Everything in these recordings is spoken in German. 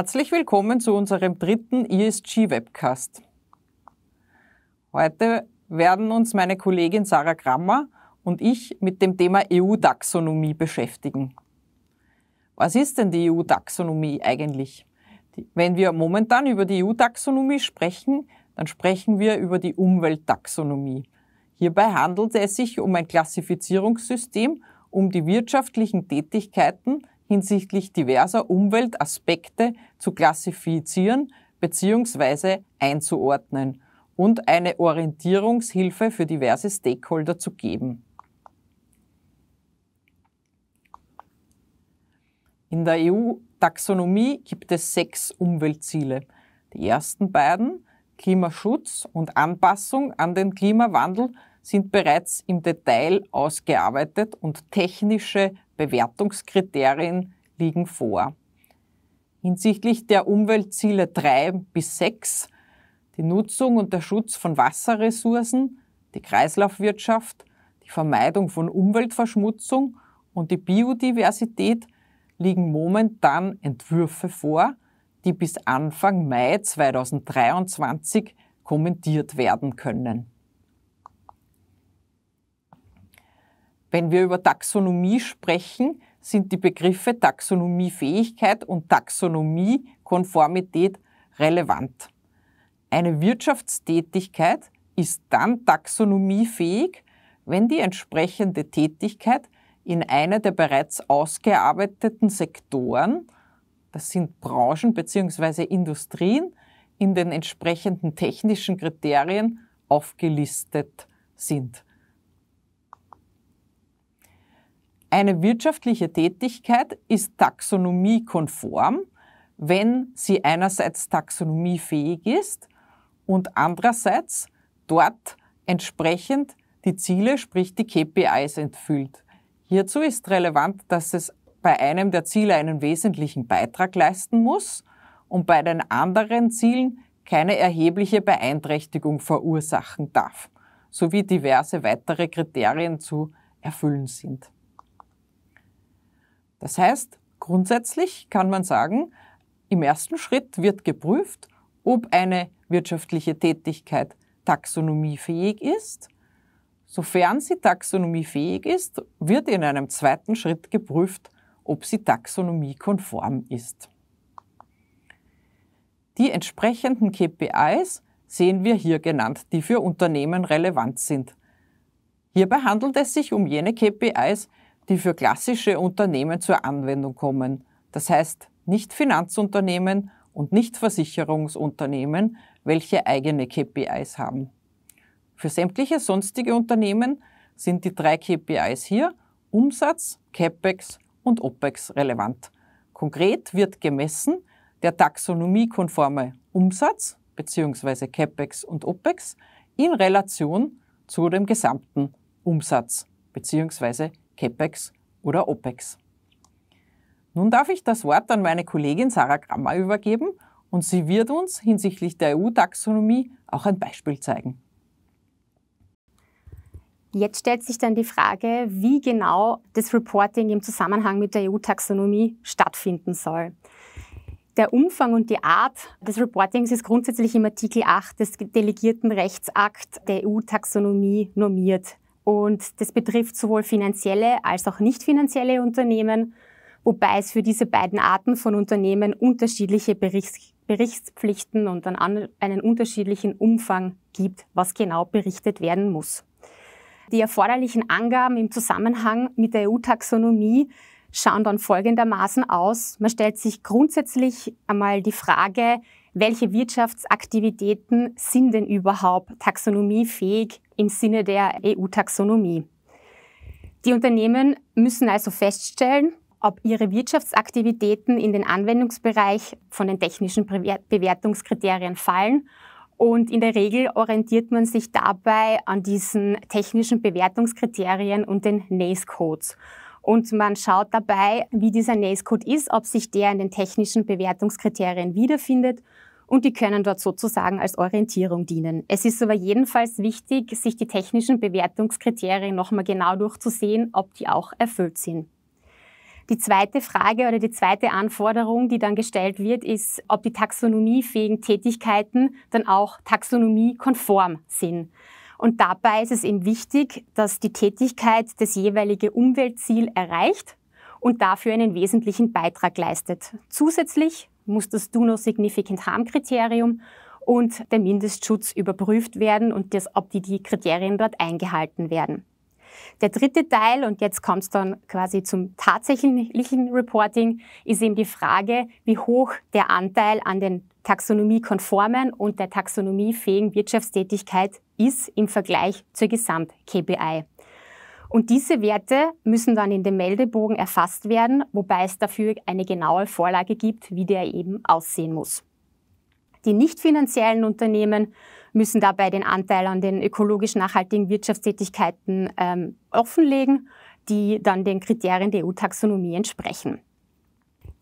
Herzlich willkommen zu unserem dritten ESG-Webcast. Heute werden uns meine Kollegin Sarah Grammer und ich mit dem Thema EU-Taxonomie beschäftigen. Was ist denn die EU-Taxonomie eigentlich? Wenn wir momentan über die EU-Taxonomie sprechen, dann sprechen wir über die Umwelttaxonomie. Hierbei handelt es sich um ein Klassifizierungssystem, um die wirtschaftlichen Tätigkeiten hinsichtlich diverser Umweltaspekte zu klassifizieren bzw. einzuordnen und eine Orientierungshilfe für diverse Stakeholder zu geben. In der EU-Taxonomie gibt es sechs Umweltziele. Die ersten beiden, Klimaschutz und Anpassung an den Klimawandel, sind bereits im Detail ausgearbeitet und technische Bewertungskriterien liegen vor. Hinsichtlich der Umweltziele 3 bis 6, die Nutzung und der Schutz von Wasserressourcen, die Kreislaufwirtschaft, die Vermeidung von Umweltverschmutzung und die Biodiversität liegen momentan Entwürfe vor, die bis Anfang Mai 2023 kommentiert werden können. Wenn wir über Taxonomie sprechen, sind die Begriffe Taxonomiefähigkeit und Taxonomiekonformität relevant. Eine Wirtschaftstätigkeit ist dann taxonomiefähig, wenn die entsprechende Tätigkeit in einer der bereits ausgearbeiteten Sektoren, das sind Branchen bzw. Industrien, in den entsprechenden technischen Kriterien aufgelistet sind. Eine wirtschaftliche Tätigkeit ist taxonomiekonform, wenn sie einerseits taxonomiefähig ist und andererseits dort entsprechend die Ziele, sprich die KPIs, entfüllt. Hierzu ist relevant, dass es bei einem der Ziele einen wesentlichen Beitrag leisten muss und bei den anderen Zielen keine erhebliche Beeinträchtigung verursachen darf, sowie diverse weitere Kriterien zu erfüllen sind. Das heißt, grundsätzlich kann man sagen, im ersten Schritt wird geprüft, ob eine wirtschaftliche Tätigkeit taxonomiefähig ist. Sofern sie taxonomiefähig ist, wird in einem zweiten Schritt geprüft, ob sie taxonomiekonform ist. Die entsprechenden KPIs sehen wir hier genannt, die für Unternehmen relevant sind. Hierbei handelt es sich um jene KPIs, die für klassische Unternehmen zur Anwendung kommen. Das heißt nicht Finanzunternehmen und nicht Versicherungsunternehmen, welche eigene KPIs haben. Für sämtliche sonstige Unternehmen sind die drei KPIs hier Umsatz, CAPEX und OPEX relevant. Konkret wird gemessen der taxonomiekonforme Umsatz bzw. CAPEX und OPEX in Relation zu dem gesamten Umsatz bzw. CAPEX oder OPEX. Nun darf ich das Wort an meine Kollegin Sarah Grammer übergeben und sie wird uns hinsichtlich der EU-Taxonomie auch ein Beispiel zeigen. Jetzt stellt sich dann die Frage, wie genau das Reporting im Zusammenhang mit der EU-Taxonomie stattfinden soll. Der Umfang und die Art des Reportings ist grundsätzlich im Artikel 8 des Delegierten Rechtsakt der EU-Taxonomie normiert. Und das betrifft sowohl finanzielle als auch nicht finanzielle Unternehmen, wobei es für diese beiden Arten von Unternehmen unterschiedliche Berichts Berichtspflichten und einen, einen unterschiedlichen Umfang gibt, was genau berichtet werden muss. Die erforderlichen Angaben im Zusammenhang mit der EU-Taxonomie schauen dann folgendermaßen aus. Man stellt sich grundsätzlich einmal die Frage, welche Wirtschaftsaktivitäten sind denn überhaupt taxonomiefähig im Sinne der EU-Taxonomie. Die Unternehmen müssen also feststellen, ob ihre Wirtschaftsaktivitäten in den Anwendungsbereich von den technischen Bewertungskriterien fallen. Und in der Regel orientiert man sich dabei an diesen technischen Bewertungskriterien und den NACE-Codes und man schaut dabei, wie dieser NACE-Code ist, ob sich der in den technischen Bewertungskriterien wiederfindet und die können dort sozusagen als Orientierung dienen. Es ist aber jedenfalls wichtig, sich die technischen Bewertungskriterien nochmal genau durchzusehen, ob die auch erfüllt sind. Die zweite Frage oder die zweite Anforderung, die dann gestellt wird, ist, ob die taxonomiefähigen Tätigkeiten dann auch taxonomiekonform sind. Und dabei ist es eben wichtig, dass die Tätigkeit das jeweilige Umweltziel erreicht und dafür einen wesentlichen Beitrag leistet. Zusätzlich muss das Do No Significant Harm Kriterium und der Mindestschutz überprüft werden und das, ob die, die Kriterien dort eingehalten werden. Der dritte Teil, und jetzt kommt es dann quasi zum tatsächlichen Reporting, ist eben die Frage, wie hoch der Anteil an den taxonomiekonformen und der taxonomiefähigen Wirtschaftstätigkeit ist im Vergleich zur Gesamt-KPI. Und diese Werte müssen dann in dem Meldebogen erfasst werden, wobei es dafür eine genaue Vorlage gibt, wie der eben aussehen muss. Die nicht finanziellen Unternehmen müssen dabei den Anteil an den ökologisch nachhaltigen Wirtschaftstätigkeiten ähm, offenlegen, die dann den Kriterien der EU-Taxonomie entsprechen.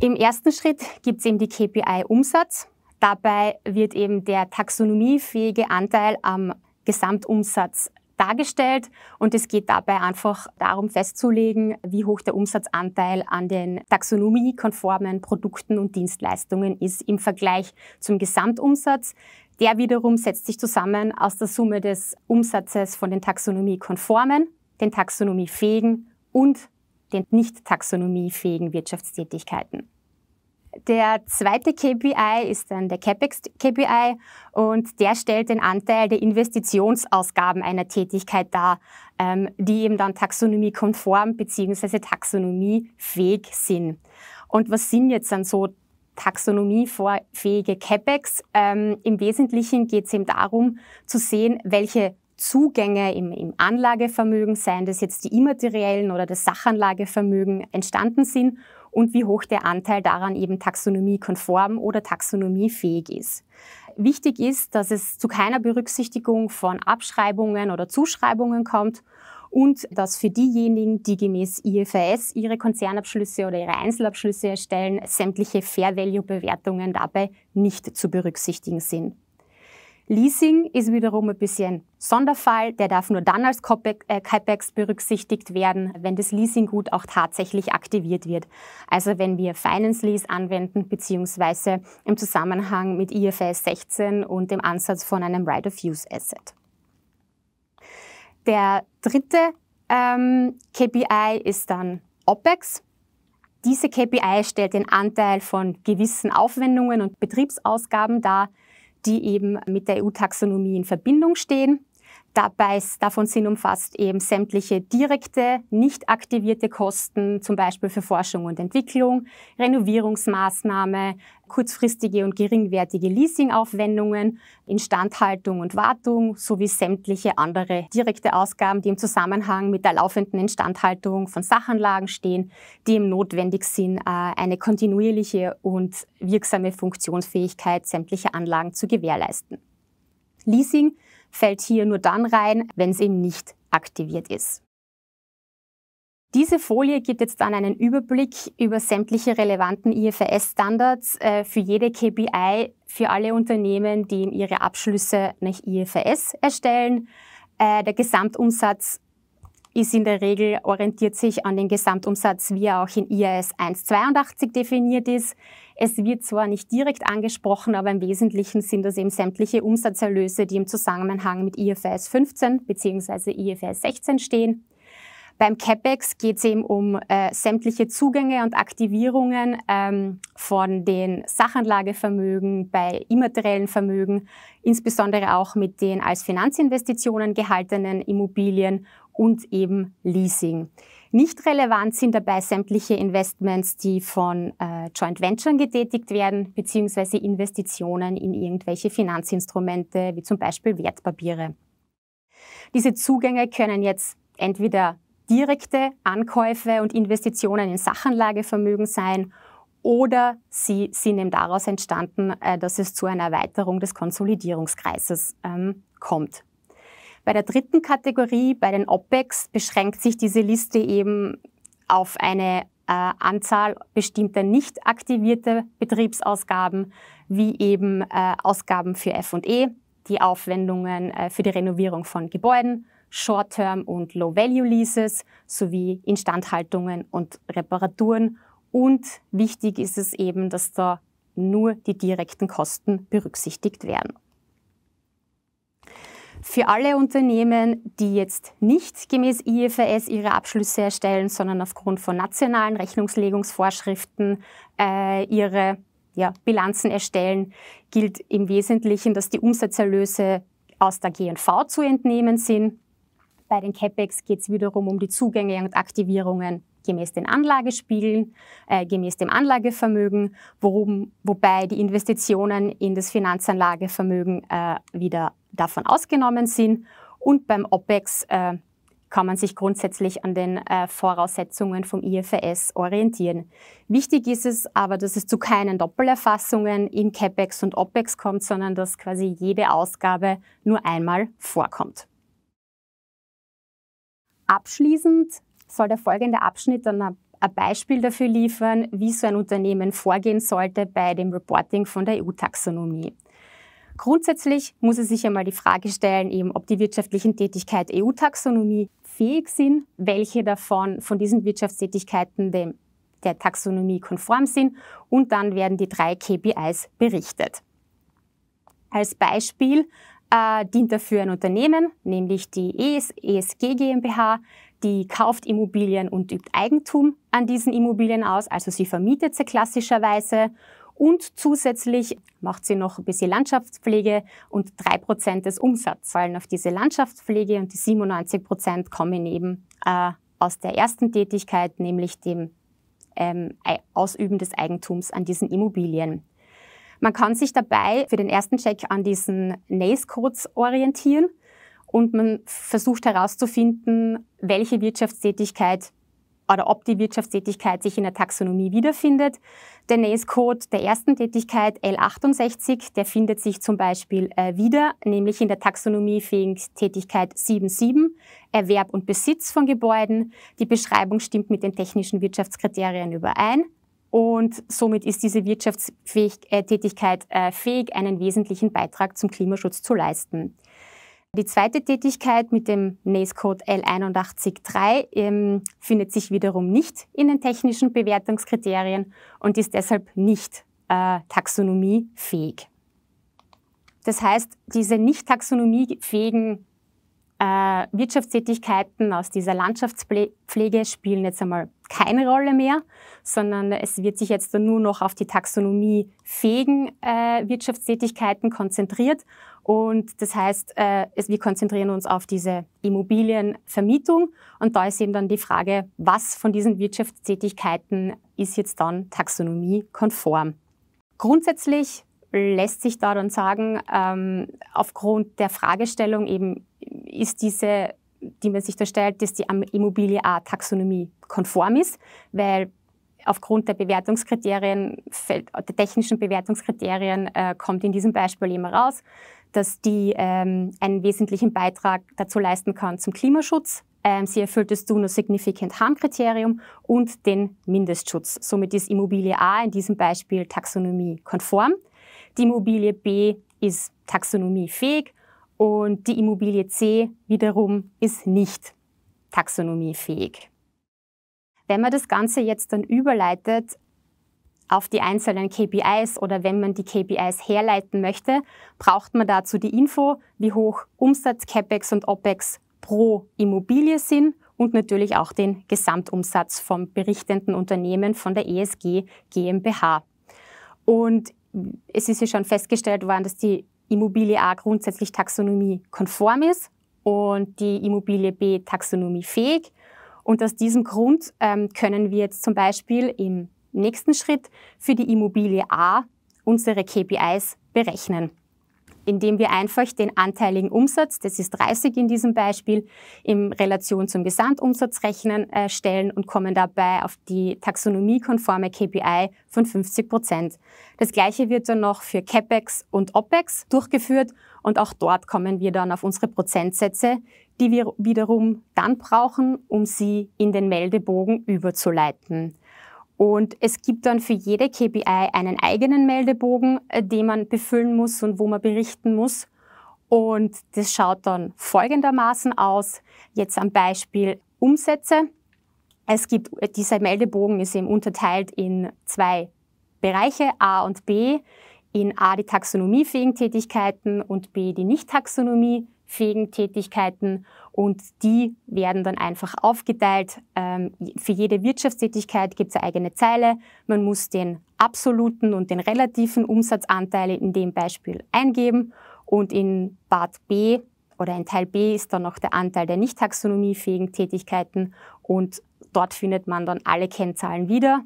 Im ersten Schritt gibt es eben die KPI Umsatz. Dabei wird eben der taxonomiefähige Anteil am Gesamtumsatz dargestellt und es geht dabei einfach darum festzulegen, wie hoch der Umsatzanteil an den taxonomiekonformen Produkten und Dienstleistungen ist im Vergleich zum Gesamtumsatz. Der wiederum setzt sich zusammen aus der Summe des Umsatzes von den taxonomiekonformen, den taxonomiefähigen und den nicht taxonomiefähigen Wirtschaftstätigkeiten. Der zweite KPI ist dann der CapEx-KPI und der stellt den Anteil der Investitionsausgaben einer Tätigkeit dar, ähm, die eben dann taxonomiekonform bzw. taxonomiefähig sind. Und was sind jetzt dann so taxonomiefähige CapEx? Ähm, Im Wesentlichen geht es eben darum zu sehen, welche Zugänge im, im, Anlagevermögen, seien das jetzt die immateriellen oder das Sachanlagevermögen, entstanden sind und wie hoch der Anteil daran eben taxonomiekonform oder taxonomiefähig ist. Wichtig ist, dass es zu keiner Berücksichtigung von Abschreibungen oder Zuschreibungen kommt und dass für diejenigen, die gemäß IFRS ihre Konzernabschlüsse oder ihre Einzelabschlüsse erstellen, sämtliche Fair-Value-Bewertungen dabei nicht zu berücksichtigen sind. Leasing ist wiederum ein bisschen Sonderfall. Der darf nur dann als äh, CAPEX berücksichtigt werden, wenn das Leasinggut auch tatsächlich aktiviert wird. Also wenn wir Finance Lease anwenden, beziehungsweise im Zusammenhang mit IFRS 16 und dem Ansatz von einem Right of Use Asset. Der dritte ähm, KPI ist dann OPEX. Diese KPI stellt den Anteil von gewissen Aufwendungen und Betriebsausgaben dar die eben mit der EU-Taxonomie in Verbindung stehen. Dabei, davon sind umfasst eben sämtliche direkte, nicht aktivierte Kosten, zum Beispiel für Forschung und Entwicklung, Renovierungsmaßnahme, kurzfristige und geringwertige Leasingaufwendungen, Instandhaltung und Wartung sowie sämtliche andere direkte Ausgaben, die im Zusammenhang mit der laufenden Instandhaltung von Sachanlagen stehen, die eben notwendig sind, äh, eine kontinuierliche und wirksame Funktionsfähigkeit sämtlicher Anlagen zu gewährleisten. Leasing fällt hier nur dann rein, wenn es eben nicht aktiviert ist. Diese Folie gibt jetzt dann einen Überblick über sämtliche relevanten IFRS-Standards äh, für jede KPI für alle Unternehmen, die ihre Abschlüsse nach IFRS erstellen. Äh, der Gesamtumsatz ist in der Regel orientiert sich an den Gesamtumsatz, wie er auch in IAS 182 definiert ist. Es wird zwar nicht direkt angesprochen, aber im Wesentlichen sind das eben sämtliche Umsatzerlöse, die im Zusammenhang mit IFRS 15 bzw. IFRS 16 stehen. Beim CapEx geht es eben um äh, sämtliche Zugänge und Aktivierungen ähm, von den Sachanlagevermögen bei immateriellen Vermögen, insbesondere auch mit den als Finanzinvestitionen gehaltenen Immobilien und eben Leasing. Nicht relevant sind dabei sämtliche Investments, die von äh, Joint Venturen getätigt werden, beziehungsweise Investitionen in irgendwelche Finanzinstrumente, wie zum Beispiel Wertpapiere. Diese Zugänge können jetzt entweder direkte Ankäufe und Investitionen in Sachanlagevermögen sein oder sie sind eben daraus entstanden, äh, dass es zu einer Erweiterung des Konsolidierungskreises ähm, kommt. Bei der dritten Kategorie, bei den OPEX, beschränkt sich diese Liste eben auf eine äh, Anzahl bestimmter nicht aktivierter Betriebsausgaben, wie eben äh, Ausgaben für FE, die Aufwendungen äh, für die Renovierung von Gebäuden, Short-Term- und Low-Value-Leases sowie Instandhaltungen und Reparaturen. Und wichtig ist es eben, dass da nur die direkten Kosten berücksichtigt werden. Für alle Unternehmen, die jetzt nicht gemäß IFRS ihre Abschlüsse erstellen, sondern aufgrund von nationalen Rechnungslegungsvorschriften äh, ihre ja, Bilanzen erstellen, gilt im Wesentlichen, dass die Umsatzerlöse aus der GNV zu entnehmen sind. Bei den CAPEX geht es wiederum um die Zugänge und Aktivierungen gemäß den Anlagespiegeln, äh, gemäß dem Anlagevermögen, worum, wobei die Investitionen in das Finanzanlagevermögen äh, wieder davon ausgenommen sind. Und beim OPEX äh, kann man sich grundsätzlich an den äh, Voraussetzungen vom IFRS orientieren. Wichtig ist es aber, dass es zu keinen Doppelerfassungen in CAPEX und OPEX kommt, sondern dass quasi jede Ausgabe nur einmal vorkommt. Abschließend soll der folgende Abschnitt dann ein Beispiel dafür liefern, wie so ein Unternehmen vorgehen sollte bei dem Reporting von der EU-Taxonomie. Grundsätzlich muss es sich einmal die Frage stellen, eben, ob die wirtschaftlichen Tätigkeit EU-Taxonomie fähig sind, welche davon von diesen Wirtschaftstätigkeiten dem, der Taxonomie konform sind und dann werden die drei KPIs berichtet. Als Beispiel äh, dient dafür ein Unternehmen, nämlich die ES, ESG GmbH, die kauft Immobilien und übt Eigentum an diesen Immobilien aus, also sie vermietet sie klassischerweise und zusätzlich macht sie noch ein bisschen Landschaftspflege und drei Prozent des Umsatzes fallen auf diese Landschaftspflege und die 97% Prozent kommen eben äh, aus der ersten Tätigkeit, nämlich dem ähm, Ausüben des Eigentums an diesen Immobilien. Man kann sich dabei für den ersten Check an diesen NACE-Codes orientieren und man versucht herauszufinden, welche Wirtschaftstätigkeit oder ob die Wirtschaftstätigkeit sich in der Taxonomie wiederfindet. Der NACE-Code der ersten Tätigkeit L68, der findet sich zum Beispiel äh, wieder, nämlich in der Taxonomie Tätigkeit 7.7, Erwerb und Besitz von Gebäuden. Die Beschreibung stimmt mit den technischen Wirtschaftskriterien überein. Und somit ist diese Wirtschaftstätigkeit äh, äh, fähig, einen wesentlichen Beitrag zum Klimaschutz zu leisten. Die zweite Tätigkeit mit dem NACE-Code L813 ähm, findet sich wiederum nicht in den technischen Bewertungskriterien und ist deshalb nicht äh, taxonomiefähig. Das heißt, diese nicht taxonomiefähigen äh, Wirtschaftstätigkeiten aus dieser Landschaftspflege spielen jetzt einmal keine Rolle mehr, sondern es wird sich jetzt nur noch auf die taxonomiefähigen äh, Wirtschaftstätigkeiten konzentriert. Und das heißt, äh, es, wir konzentrieren uns auf diese Immobilienvermietung. Und da ist eben dann die Frage, was von diesen Wirtschaftstätigkeiten ist jetzt dann taxonomiekonform. Grundsätzlich lässt sich da dann sagen, ähm, aufgrund der Fragestellung eben ist diese, die man sich da stellt, dass die Immobilie A Taxonomie konform ist, weil aufgrund der Bewertungskriterien, der technischen Bewertungskriterien äh, kommt in diesem Beispiel immer raus, dass die ähm, einen wesentlichen Beitrag dazu leisten kann zum Klimaschutz. Ähm, sie erfüllt das Duno Significant Harm Kriterium und den Mindestschutz. Somit ist Immobilie A in diesem Beispiel Taxonomie konform. Die Immobilie B ist taxonomiefähig und die Immobilie C wiederum ist nicht taxonomiefähig. Wenn man das Ganze jetzt dann überleitet auf die einzelnen KPIs oder wenn man die KPIs herleiten möchte, braucht man dazu die Info, wie hoch Umsatz, CAPEX und OPEX pro Immobilie sind und natürlich auch den Gesamtumsatz vom berichtenden Unternehmen von der ESG GmbH. Und es ist ja schon festgestellt worden, dass die Immobilie A grundsätzlich taxonomiekonform ist und die Immobilie B taxonomiefähig. Und aus diesem Grund ähm, können wir jetzt zum Beispiel im nächsten Schritt für die Immobilie A unsere KPIs berechnen indem wir einfach den anteiligen Umsatz, das ist 30 in diesem Beispiel, in Relation zum Gesamtumsatz rechnen, äh, stellen und kommen dabei auf die taxonomiekonforme KPI von 50 Prozent. Das gleiche wird dann noch für CAPEX und OPEX durchgeführt und auch dort kommen wir dann auf unsere Prozentsätze, die wir wiederum dann brauchen, um sie in den Meldebogen überzuleiten. Und es gibt dann für jede KPI einen eigenen Meldebogen, äh, den man befüllen muss und wo man berichten muss. Und das schaut dann folgendermaßen aus. Jetzt am Beispiel Umsätze. Es gibt, äh, dieser Meldebogen ist eben unterteilt in zwei Bereiche, A und B. In A die taxonomiefähigen Tätigkeiten und B die nicht taxonomie fähigen Tätigkeiten und die werden dann einfach aufgeteilt. Ähm, für jede Wirtschaftstätigkeit gibt es eine eigene Zeile. Man muss den absoluten und den relativen Umsatzanteil in dem Beispiel eingeben und in Part B oder in Teil B ist dann noch der Anteil der nicht taxonomiefähigen Tätigkeiten und dort findet man dann alle Kennzahlen wieder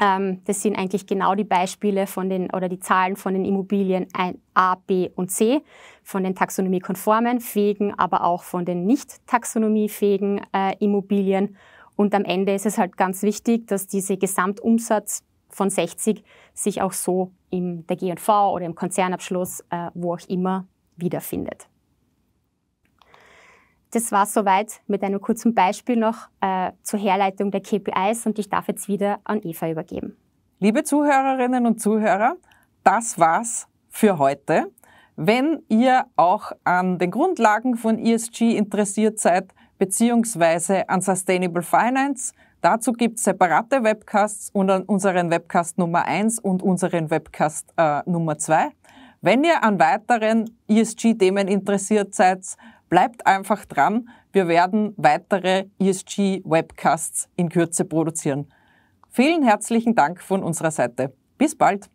ähm, das sind eigentlich genau die Beispiele von den oder die Zahlen von den Immobilien A, B und C, von den taxonomiekonformen, fähigen, aber auch von den nicht taxonomiefähigen äh, Immobilien. Und am Ende ist es halt ganz wichtig, dass dieser Gesamtumsatz von 60 sich auch so in der GV oder im Konzernabschluss, äh, wo auch immer, wiederfindet. Das war soweit mit einem kurzen Beispiel noch äh, zur Herleitung der KPIs und ich darf jetzt wieder an Eva übergeben. Liebe Zuhörerinnen und Zuhörer, das war's für heute. Wenn ihr auch an den Grundlagen von ESG interessiert seid, beziehungsweise an Sustainable Finance, dazu gibt es separate Webcasts und an unseren Webcast Nummer 1 und unseren Webcast äh, Nummer 2. Wenn ihr an weiteren ESG-Themen interessiert seid, Bleibt einfach dran. Wir werden weitere ESG-Webcasts in Kürze produzieren. Vielen herzlichen Dank von unserer Seite. Bis bald.